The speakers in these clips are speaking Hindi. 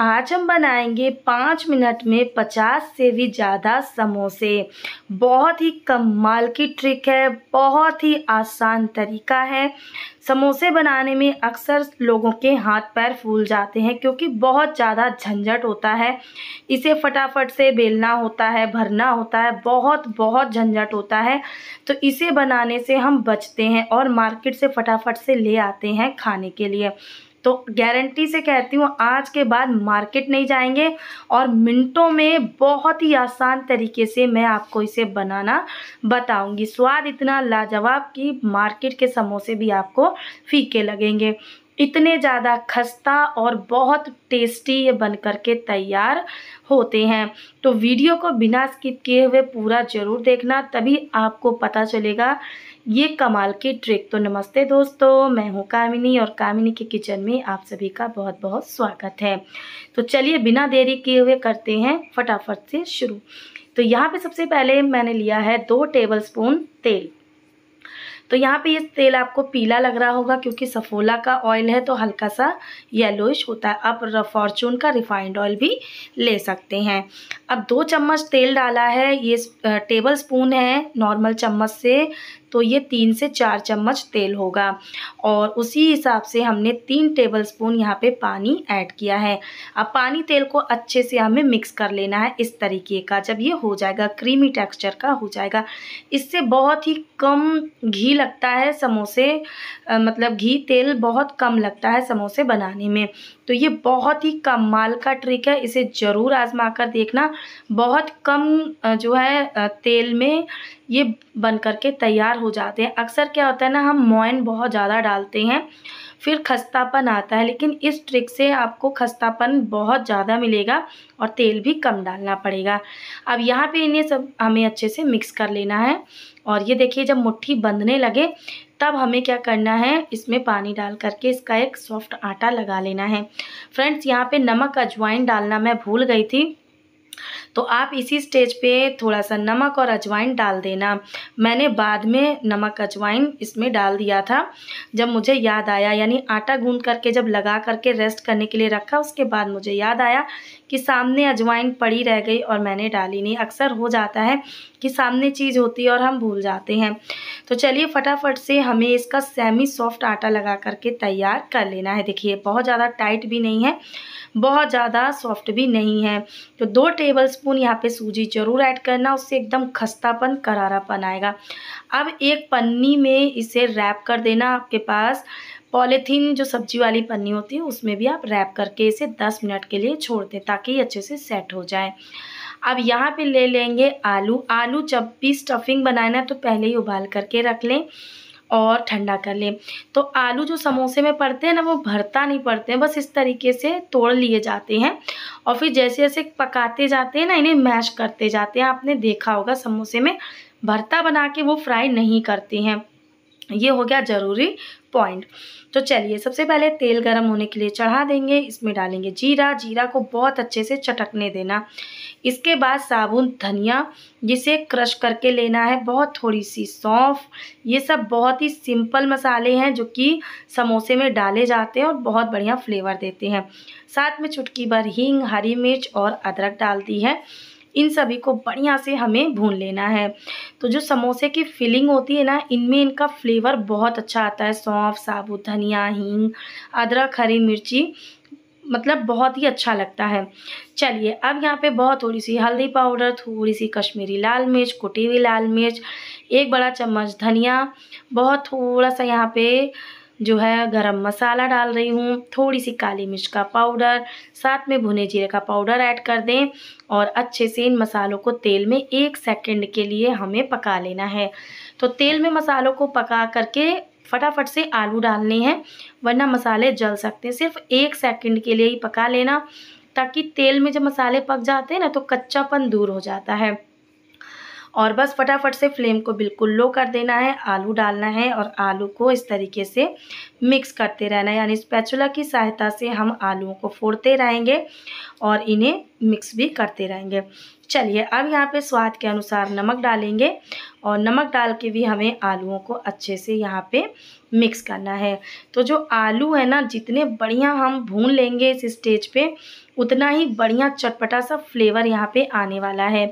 आज हम बनाएंगे पाँच मिनट में पचास से भी ज़्यादा समोसे बहुत ही कमाल की ट्रिक है बहुत ही आसान तरीका है समोसे बनाने में अक्सर लोगों के हाथ पैर फूल जाते हैं क्योंकि बहुत ज़्यादा झंझट होता है इसे फटाफट से बेलना होता है भरना होता है बहुत बहुत झंझट होता है तो इसे बनाने से हम बचते हैं और मार्केट से फटाफट से ले आते हैं खाने के लिए तो गारंटी से कहती हूँ आज के बाद मार्केट नहीं जाएंगे और मिनटों में बहुत ही आसान तरीके से मैं आपको इसे बनाना बताऊंगी स्वाद इतना लाजवाब कि मार्केट के समोसे भी आपको फीके लगेंगे इतने ज़्यादा खस्ता और बहुत टेस्टी ये बन करके तैयार होते हैं तो वीडियो को बिना स्किप किए हुए पूरा ज़रूर देखना तभी आपको पता चलेगा ये कमाल की ट्रिक तो नमस्ते दोस्तों मैं हूँ कामिनी और कामिनी के किचन में आप सभी का बहुत बहुत स्वागत है तो चलिए बिना देरी किए हुए करते हैं फटाफट से शुरू तो यहाँ पे सबसे पहले मैंने लिया है दो टेबलस्पून तेल तो यहाँ पे ये तेल आपको पीला लग रहा होगा क्योंकि सफोला का ऑयल है तो हल्का सा येलोइश होता है आप फॉर्चून का रिफाइंड ऑयल भी ले सकते हैं अब दो चम्मच तेल डाला है ये टेबल स्पून है नॉर्मल चम्मच से तो ये तीन से चार चम्मच तेल होगा और उसी हिसाब से हमने तीन टेबल स्पून यहाँ पर पानी ऐड किया है अब पानी तेल को अच्छे से हमें मिक्स कर लेना है इस तरीके का जब ये हो जाएगा क्रीमी टेक्सचर का हो जाएगा इससे बहुत ही कम घी लगता है समोसे मतलब घी तेल बहुत कम लगता है समोसे बनाने में तो ये बहुत ही कमाल का ट्रिक है इसे ज़रूर आजमा कर देखना बहुत कम जो है तेल में ये बन करके तैयार हो जाते हैं अक्सर क्या होता है ना हम मोइन बहुत ज़्यादा डालते हैं फिर खस्तापन आता है लेकिन इस ट्रिक से आपको खस्तापन बहुत ज़्यादा मिलेगा और तेल भी कम डालना पड़ेगा अब यहाँ पे इन्हें सब हमें अच्छे से मिक्स कर लेना है और ये देखिए जब मुट्ठी बंधने लगे तब हमें क्या करना है इसमें पानी डाल करके इसका एक सॉफ्ट आटा लगा लेना है फ्रेंड्स यहाँ पे नमक अजवाइन डालना मैं भूल गई थी तो आप इसी स्टेज पे थोड़ा सा नमक और अजवाइन डाल देना मैंने बाद में नमक अजवाइन इसमें डाल दिया था जब मुझे याद आया यानी आटा गूंद करके जब लगा करके रेस्ट करने के लिए रखा उसके बाद मुझे याद आया कि सामने अजवाइन पड़ी रह गई और मैंने डाली नहीं अक्सर हो जाता है कि सामने चीज़ होती है और हम भूल जाते हैं तो चलिए फटाफट से हमें इसका सेमी सॉफ्ट आटा लगा करके तैयार कर लेना है देखिए बहुत ज़्यादा टाइट भी नहीं है बहुत ज़्यादा सॉफ्ट भी नहीं है तो दो टेबल स्पून यहाँ पे सूजी ज़रूर ऐड करना उससे एकदम खस्तापन करारापन आएगा अब एक पन्नी में इसे रैप कर देना आपके पास पॉलीथीन जो सब्जी वाली पन्नी होती है उसमें भी आप रैप करके इसे 10 मिनट के लिए छोड़ दें ताकि ये अच्छे से सेट हो जाए अब यहाँ पे ले लेंगे आलू आलू जब भी स्टफिंग बनाना है तो पहले ही उबाल करके रख लें और ठंडा कर लें तो आलू जो समोसे में पड़ते हैं ना वो भरता नहीं पड़ते हैं बस इस तरीके से तोड़ लिए जाते हैं और फिर जैसे जैसे पकाते जाते हैं ना इन्हें मैश करते जाते हैं आपने देखा होगा समोसे में भरता बना के वो फ्राई नहीं करते हैं ये हो गया ज़रूरी पॉइंट तो चलिए सबसे पहले तेल गरम होने के लिए चढ़ा देंगे इसमें डालेंगे जीरा जीरा को बहुत अच्छे से चटकने देना इसके बाद साबुन धनिया जिसे क्रश करके लेना है बहुत थोड़ी सी सौंफ ये सब बहुत ही सिंपल मसाले हैं जो कि समोसे में डाले जाते हैं और बहुत बढ़िया फ्लेवर देते हैं साथ में चुटकी भर हींग हरी मिर्च और अदरक डाल दी है इन सभी को बढ़िया से हमें भून लेना है तो जो समोसे की फिलिंग होती है ना इनमें इनका फ्लेवर बहुत अच्छा आता है सौंफ साबुत धनिया हींग अदरक हरी मिर्ची मतलब बहुत ही अच्छा लगता है चलिए अब यहाँ पे बहुत थोड़ी सी हल्दी पाउडर थोड़ी सी कश्मीरी लाल मिर्च कुटी हुई लाल मिर्च एक बड़ा चम्मच धनिया बहुत थोड़ा सा यहाँ पे जो है गरम मसाला डाल रही हूँ थोड़ी सी काली मिर्च का पाउडर साथ में भुने जीरे का पाउडर ऐड कर दें और अच्छे से इन मसालों को तेल में एक सेकंड के लिए हमें पका लेना है तो तेल में मसालों को पका करके फटाफट से आलू डालने हैं वरना मसाले जल सकते हैं सिर्फ एक सेकंड के लिए ही पका लेना ताकि तेल में जब मसाले पक जाते हैं ना तो कच्चापन दूर हो जाता है और बस फटाफट से फ्लेम को बिल्कुल लो कर देना है आलू डालना है और आलू को इस तरीके से मिक्स करते रहना है यानी स्पैचुला की सहायता से हम आलूओं को फोड़ते रहेंगे और इन्हें मिक्स भी करते रहेंगे चलिए अब यहाँ पे स्वाद के अनुसार नमक डालेंगे और नमक डाल के भी हमें आलूओं को अच्छे से यहाँ पे मिक्स करना है तो जो आलू है ना जितने बढ़िया हम भून लेंगे इस स्टेज पे उतना ही बढ़िया चटपटा सा फ्लेवर यहाँ पे आने वाला है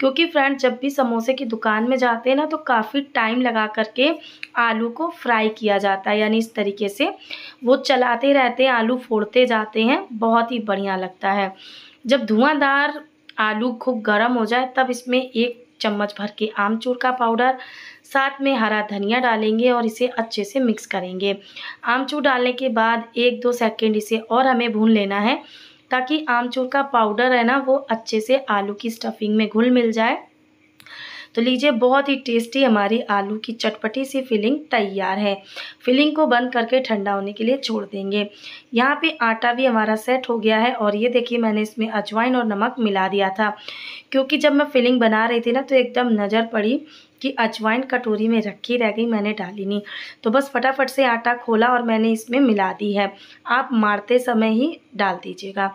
क्योंकि फ्रेंड जब भी समोसे की दुकान में जाते हैं ना तो काफ़ी टाइम लगा करके आलू को फ्राई किया जाता है यानी इस तरीके से वो चलाते रहते हैं आलू फोड़ते जाते हैं बहुत ही बढ़िया लगता है जब धुआँदार आलू खूब गर्म हो जाए तब इसमें एक चम्मच भर के आमचूर का पाउडर साथ में हरा धनिया डालेंगे और इसे अच्छे से मिक्स करेंगे आमचूर डालने के बाद एक दो सेकेंड इसे और हमें भून लेना है ताकि आमचूर का पाउडर है ना वो अच्छे से आलू की स्टफिंग में घुल मिल जाए तो लीजिए बहुत ही टेस्टी हमारी आलू की चटपटी सी फिलिंग तैयार है फिलिंग को बंद करके ठंडा होने के लिए छोड़ देंगे यहाँ पे आटा भी हमारा सेट हो गया है और ये देखिए मैंने इसमें अजवाइन और नमक मिला दिया था क्योंकि जब मैं फिलिंग बना रही थी ना तो एकदम नज़र पड़ी कि अजवाइन कटोरी में रखी रह गई मैंने डाली नहीं तो बस फटाफट से आटा खोला और मैंने इसमें मिला दी है आप मारते समय ही डाल दीजिएगा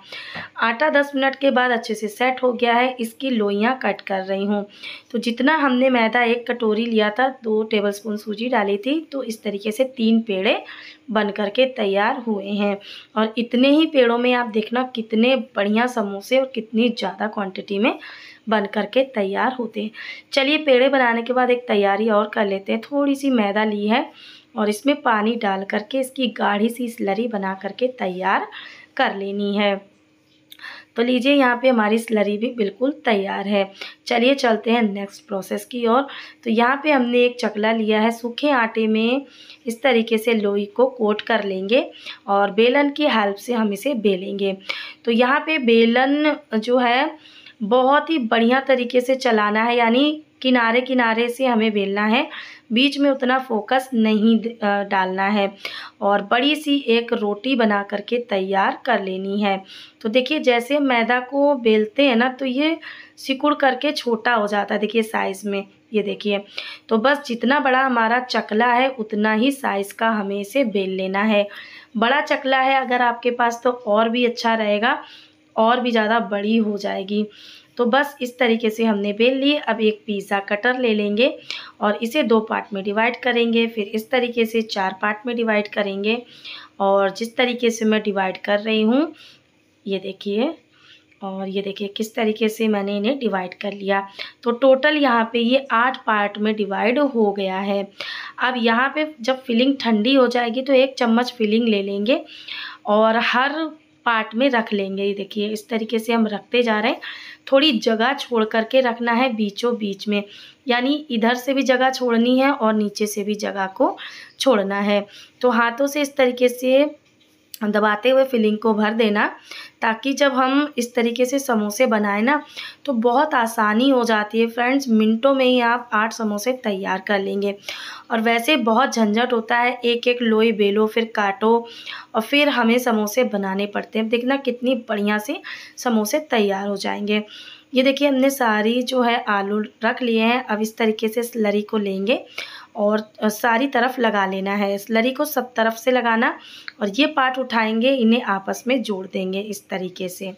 आटा 10 मिनट के बाद अच्छे से सेट हो गया है इसकी लोइयाँ कट कर रही हूँ तो जितना हमने मैदा एक कटोरी लिया था दो टेबलस्पून सूजी डाली थी तो इस तरीके से तीन पेड़े बन करके तैयार हुए हैं और इतने ही पेड़ों में आप देखना कितने बढ़िया समोसे और कितनी ज़्यादा क्वांटिटी में बन करके तैयार होते हैं चलिए पेड़े बनाने के बाद एक तैयारी और कर लेते हैं थोड़ी सी मैदा ली है और इसमें पानी डाल करके इसकी गाढ़ी सी स्लरी बना करके तैयार कर लेनी है तो लीजिए यहाँ पे हमारी स्लरी भी बिल्कुल तैयार है चलिए चलते हैं नेक्स्ट प्रोसेस की ओर तो यहाँ पे हमने एक चकला लिया है सूखे आटे में इस तरीके से लोई को कोट कर लेंगे और बेलन की हेल्प से हम इसे बेलेंगे तो यहाँ पे बेलन जो है बहुत ही बढ़िया तरीके से चलाना है यानी किनारे किनारे से हमें बेलना है बीच में उतना फोकस नहीं डालना है और बड़ी सी एक रोटी बना करके तैयार कर लेनी है तो देखिए जैसे मैदा को बेलते हैं ना तो ये सिकुड़ करके छोटा हो जाता है देखिए साइज़ में ये देखिए तो बस जितना बड़ा हमारा चकला है उतना ही साइज़ का हमें इसे बेल लेना है बड़ा चकला है अगर आपके पास तो और भी अच्छा रहेगा और भी ज़्यादा बड़ी हो जाएगी तो बस इस तरीके से हमने बेल ली अब एक पिज़्ज़ा कटर ले लेंगे और इसे दो पार्ट में डिवाइड करेंगे फिर इस तरीके से चार पार्ट में डिवाइड करेंगे और जिस तरीके से मैं डिवाइड कर रही हूँ ये देखिए और ये देखिए किस तरीके से मैंने इन्हें डिवाइड कर लिया तो टोटल यहाँ पे ये आठ पार्ट में डिवाइड हो गया है अब यहाँ पे जब फिलिंग ठंडी हो जाएगी तो एक चम्मच फिलिंग ले लेंगे और हर पार्ट में रख लेंगे ये देखिए इस तरीके से हम रखते जा रहे हैं थोड़ी जगह छोड़ करके रखना है बीचों बीच में यानी इधर से भी जगह छोड़नी है और नीचे से भी जगह को छोड़ना है तो हाथों से इस तरीके से दबाते हुए फिलिंग को भर देना ताकि जब हम इस तरीके से समोसे बनाए ना तो बहुत आसानी हो जाती है फ्रेंड्स मिनटों में ही आप आठ समोसे तैयार कर लेंगे और वैसे बहुत झंझट होता है एक एक लोई बेलो फिर काटो और फिर हमें समोसे बनाने पड़ते हैं देखना कितनी बढ़िया से समोसे तैयार हो जाएंगे ये देखिए हमने सारी जो है आलू रख लिए हैं अब इस तरीके से स्लरी को लेंगे और सारी तरफ लगा लेना है स्लरी को सब तरफ से लगाना और ये पार्ट उठाएंगे इन्हें आपस में जोड़ देंगे इस तरीके से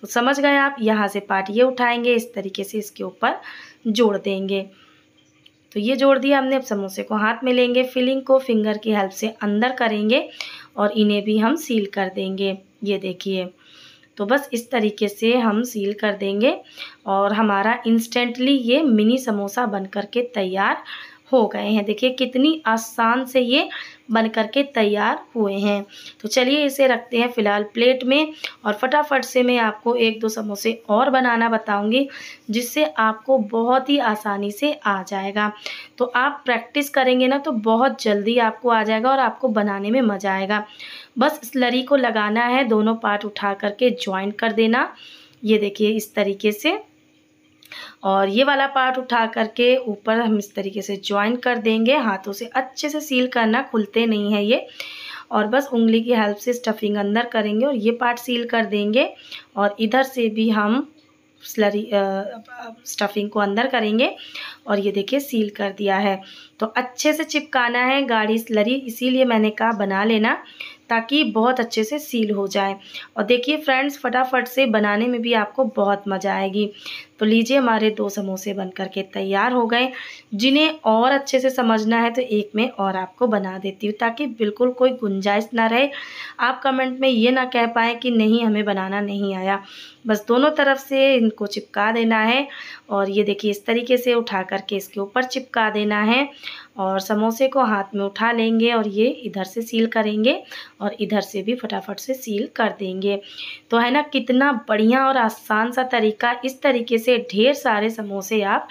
तो समझ गए आप यहाँ से पार्ट ये उठाएंगे इस तरीके से इसके ऊपर जोड़ देंगे तो ये जोड़ दिया हमने अब समोसे को हाथ में लेंगे फिलिंग को फिंगर की हेल्प से अंदर करेंगे और इन्हें भी हम सील कर देंगे ये देखिए तो बस इस तरीके से हम सील कर देंगे और हमारा इंस्टेंटली ये मिनी समोसा बन करके के तैयार हो गए हैं देखिए कितनी आसान से ये बन करके तैयार हुए हैं तो चलिए इसे रखते हैं फ़िलहाल प्लेट में और फटाफट से मैं आपको एक दो समोसे और बनाना बताऊंगी जिससे आपको बहुत ही आसानी से आ जाएगा तो आप प्रैक्टिस करेंगे ना तो बहुत जल्दी आपको आ जाएगा और आपको बनाने में मज़ा आएगा बस स्लरी को लगाना है दोनों पार्ट उठा करके ज्वाइन कर देना ये देखिए इस तरीके से और ये वाला पार्ट उठा करके ऊपर हम इस तरीके से ज्वाइन कर देंगे हाथों से अच्छे से सील करना खुलते नहीं है ये और बस उंगली की हेल्प से स्टफिंग अंदर करेंगे और ये पार्ट सील कर देंगे और इधर से भी हम स्लरी स्टफिंग को अंदर करेंगे और ये देखिए सील कर दिया है तो अच्छे से चिपकाना है गाड़ी स्लरी इसीलिए मैंने कहा बना लेना ताकि बहुत अच्छे से सील हो जाए और देखिए फ्रेंड्स फटाफट से बनाने में भी आपको बहुत मज़ा आएगी तो लीजिए हमारे दो समोसे बन करके तैयार हो गए जिन्हें और अच्छे से समझना है तो एक में और आपको बना देती हूँ ताकि बिल्कुल कोई गुंजाइश ना रहे आप कमेंट में ये ना कह पाएँ कि नहीं हमें बनाना नहीं आया बस दोनों तरफ से इनको चिपका देना है और ये देखिए इस तरीके से उठा करके इसके ऊपर चिपका देना है और समोसे को हाथ में उठा लेंगे और ये इधर से सील करेंगे और इधर से भी फटाफट से सील कर देंगे तो है ना कितना बढ़िया और आसान सा तरीका इस तरीके से से ढेर सारे समोसे आप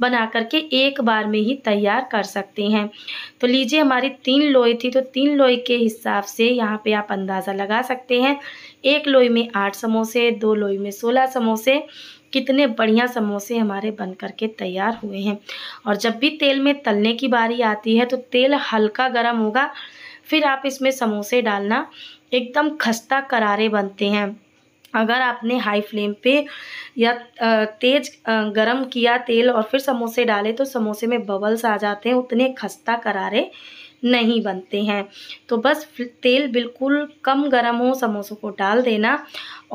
बना करके एक बार में ही तैयार कर सकते हैं तो लीजिए हमारी तीन लोई थी तो तीन लोई के हिसाब से यहाँ पे आप अंदाज़ा लगा सकते हैं एक लोई में आठ समोसे दो लोई में सोलह समोसे कितने बढ़िया समोसे हमारे बन करके तैयार हुए हैं और जब भी तेल में तलने की बारी आती है तो तेल हल्का गर्म होगा फिर आप इसमें समोसे डालना एकदम खस्ता करारे बनते हैं अगर आपने हाई फ्लेम पे या तेज गरम किया तेल और फिर समोसे डाले तो समोसे में बबल्स आ जाते हैं उतने खस्ता करारे नहीं बनते हैं तो बस तेल बिल्कुल कम गरम हो समोसों को डाल देना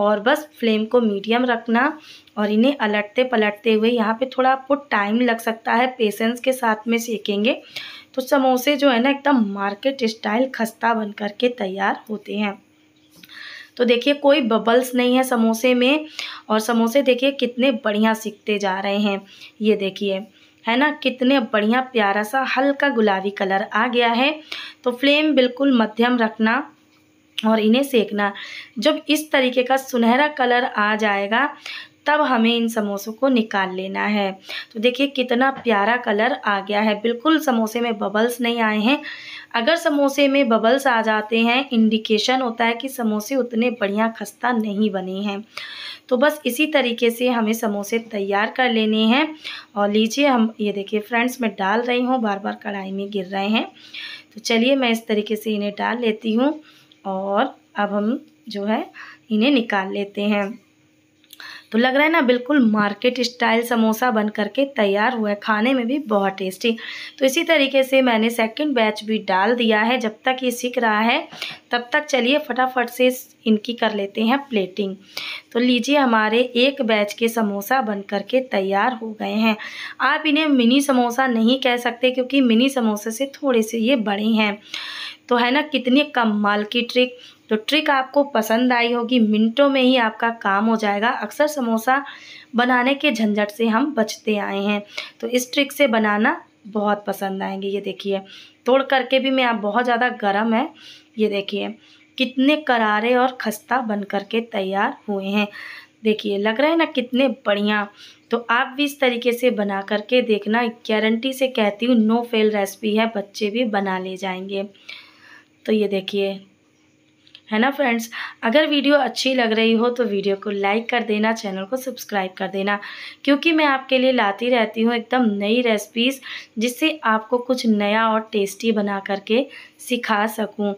और बस फ्लेम को मीडियम रखना और इन्हें अलटते पलटते हुए यहाँ पे थोड़ा आपको टाइम लग सकता है पेशेंस के साथ में सेकेंगे तो समोसे जो है ना एकदम मार्केट स्टाइल खस्ता बन करके तैयार होते हैं तो देखिए कोई बबल्स नहीं है समोसे में और समोसे देखिए कितने बढ़िया सीखते जा रहे हैं ये देखिए है ना कितने बढ़िया प्यारा सा हल्का गुलाबी कलर आ गया है तो फ्लेम बिल्कुल मध्यम रखना और इन्हें सेकना जब इस तरीके का सुनहरा कलर आ जाएगा तब हमें इन समोसों को निकाल लेना है तो देखिए कितना प्यारा कलर आ गया है बिल्कुल समोसे में बबल्स नहीं आए हैं अगर समोसे में बबल्स आ जाते हैं इंडिकेशन होता है कि समोसे उतने बढ़िया खस्ता नहीं बने हैं तो बस इसी तरीके से हमें समोसे तैयार कर लेने हैं और लीजिए हम ये देखिए फ्रेंड्स मैं डाल रही हूँ बार बार कढ़ाई में गिर रहे हैं तो चलिए मैं इस तरीके से इन्हें डाल लेती हूँ और अब हम जो है इन्हें निकाल लेते हैं तो लग रहा है ना बिल्कुल मार्केट स्टाइल समोसा बन करके तैयार हुआ है खाने में भी बहुत टेस्टी तो इसी तरीके से मैंने सेकेंड बैच भी डाल दिया है जब तक ये सीख रहा है तब तक चलिए फटाफट से इनकी कर लेते हैं प्लेटिंग तो लीजिए हमारे एक बैच के समोसा बन करके तैयार हो गए हैं आप इन्हें मिनी समोसा नहीं कह सकते क्योंकि मिनी समोसे से थोड़े से ये बड़े हैं तो है ना कितने कम की ट्रिक तो ट्रिक आपको पसंद आई होगी मिनटों में ही आपका काम हो जाएगा अक्सर समोसा बनाने के झंझट से हम बचते आए हैं तो इस ट्रिक से बनाना बहुत पसंद आएंगे ये देखिए तोड़ करके भी मैं आप बहुत ज़्यादा गर्म है ये देखिए कितने करारे और खस्ता बन करके तैयार हुए हैं देखिए लग रहे हैं ना कितने बढ़िया तो आप भी इस तरीके से बना करके देखना गारंटी से कहती हूँ नो फेल रेसिपी है बच्चे भी बना ले जाएंगे तो ये देखिए है ना फ्रेंड्स अगर वीडियो अच्छी लग रही हो तो वीडियो को लाइक कर देना चैनल को सब्सक्राइब कर देना क्योंकि मैं आपके लिए लाती रहती हूँ एकदम नई रेसिपीज़ जिससे आपको कुछ नया और टेस्टी बना करके सिखा सकूं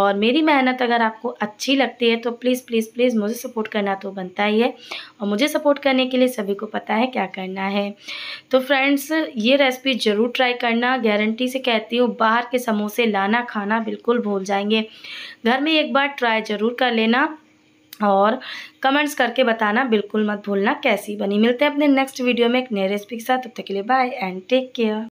और मेरी मेहनत अगर आपको अच्छी लगती है तो प्लीज़ प्लीज़ प्लीज़ मुझे सपोर्ट करना तो बनता ही है और मुझे सपोर्ट करने के लिए सभी को पता है क्या करना है तो फ्रेंड्स ये रेसिपी ज़रूर ट्राई करना गारंटी से कहती हूँ बाहर के समोसे लाना खाना बिल्कुल भूल जाएंगे घर में एक बार ट्राई ज़रूर कर लेना और कमेंट्स करके बताना बिल्कुल मत भूलना कैसी बनी मिलते हैं अपने नेक्स्ट वीडियो में एक नई रेसिपी के साथ तब तक के लिए बाय एंड टेक केयर